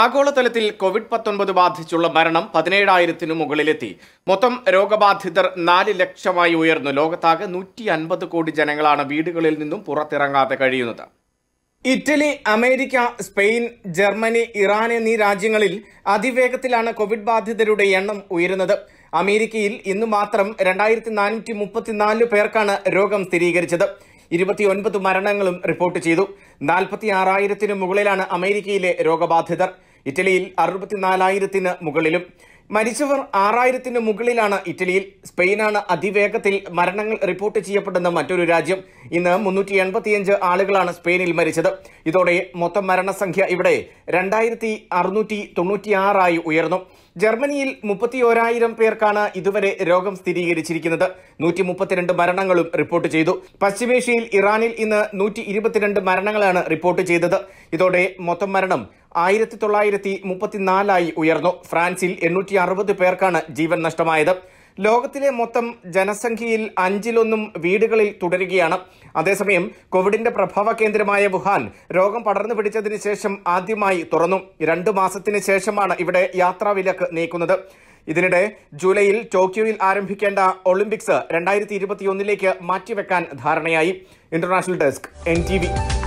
ആഗോളതലത്തിൽ കോവിഡ് പത്തൊൻപത് ബാധിച്ചുള്ള മരണം പതിനേഴായിരത്തിനു മുകളിലെത്തി മൊത്തം രോഗബാധിതർ നാല് ലക്ഷമായി ഉയർന്നു ലോകത്താകെ നൂറ്റി അൻപത് കോടി ജനങ്ങളാണ് വീടുകളിൽ നിന്നും പുറത്തിറങ്ങാതെ കഴിയുന്നത് Italy America Spain Germany Iran എന്നീ രാജ്യങ്ങളിൽ അതിവേഗത്തിലാണ് കോവിഡ് ബാധിതരുടെ എണ്ണം ഉയരുന്നത് അമേരിക്കയിൽ ഇന്ന് മാത്രം രണ്ടായിരത്തി നാനൂറ്റി മുപ്പത്തിനാല് പേർക്കാണ് രോഗം സ്ഥിരീകരിച്ചത് ഇരുപത്തിയൊൻപത് മരണങ്ങളും റിപ്പോർട്ട് ചെയ്തു നാൽപ്പത്തി ആറായിരത്തിനു മുകളിലാണ് അമേരിക്കയിലെ രോഗബാധിതർ ഇറ്റലിയിൽ അറുപത്തിനാലായിരത്തിന് മുകളിലും മരിച്ചവർ ആറായിരത്തിന് മുകളിലാണ് ഇറ്റലിയിൽ സ്പെയിനാണ് അതിവേഗത്തിൽ മരണങ്ങൾ റിപ്പോർട്ട് ചെയ്യപ്പെടുന്ന മറ്റൊരു രാജ്യം ഇന്ന് മുന്നൂറ്റി എൺപത്തിയഞ്ച് ആളുകളാണ് സ്പെയിനിൽ മരിച്ചത് ഇതോടെ മൊത്തം മരണസംഖ്യ ഇവിടെ രണ്ടായിരത്തി അറുന്നൂറ്റി തൊണ്ണൂറ്റിയാറായി ഉയർന്നു ജർമ്മനിയിൽ മുപ്പത്തിയോരായിരം പേർക്കാണ് ഇതുവരെ രോഗം സ്ഥിരീകരിച്ചിരിക്കുന്നത് നൂറ്റി മുപ്പത്തിരണ്ട് മരണങ്ങളും റിപ്പോർട്ട് ചെയ്തു പശ്ചിമേഷ്യയിൽ ഇറാനിൽ ഇന്ന് നൂറ്റി ഇരുപത്തിരണ്ട് മരണങ്ങളാണ് റിപ്പോർട്ട് ചെയ്തത് ഇതോടെ മൊത്തം മരണം ആയിരത്തി തൊള്ളായിരത്തി മുപ്പത്തിനാലായി ഉയർന്നു ഫ്രാൻസിൽ എണ്ണൂറ്റി അറുപത് പേർക്കാണ് ജീവൻ നഷ്ടമായത് ലോകത്തിലെ മൊത്തം ജനസംഖ്യയിൽ അഞ്ചിലൊന്നും വീടുകളിൽ തുടരുകയാണ് അതേസമയം കോവിഡിന്റെ പ്രഭാവ കേന്ദ്രമായ വുഹാൻ രോഗം പടർന്നു പിടിച്ചതിന് ശേഷം ആദ്യമായി തുറന്നു രണ്ടു മാസത്തിന് ശേഷമാണ് ഇവിടെ യാത്രാവിലക്ക് നീക്കുന്നത് ഇതിനിടെ ജൂലൈയിൽ ടോക്കിയോയിൽ ആരംഭിക്കേണ്ട ഒളിമ്പിക്സ് രണ്ടായിരത്തി ഇരുപത്തിയൊന്നിലേക്ക് മാറ്റിവെക്കാൻ ധാരണയായി ഇന്റർനാഷണൽ ഡെസ്ക് എൻ